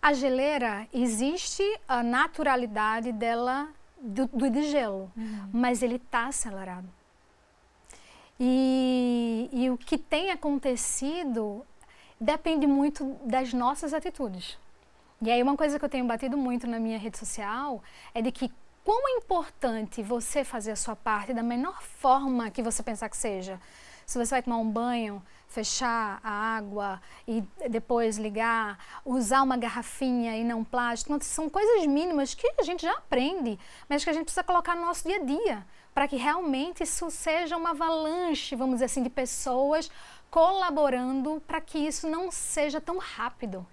A geleira existe a naturalidade dela do, do gelo, uhum. mas ele está acelerado. E, e, o que tem acontecido depende muito das nossas atitudes. E aí uma coisa que eu tenho batido muito na minha rede social é de que quão é importante você fazer a sua parte da menor forma que você pensar que seja. Se você vai tomar um banho, fechar a água e depois ligar, usar uma garrafinha e não plástico, são coisas mínimas que a gente já aprende, mas que a gente precisa colocar no nosso dia a dia, para que realmente isso seja uma avalanche, vamos dizer assim, de pessoas colaborando para que isso não seja tão rápido.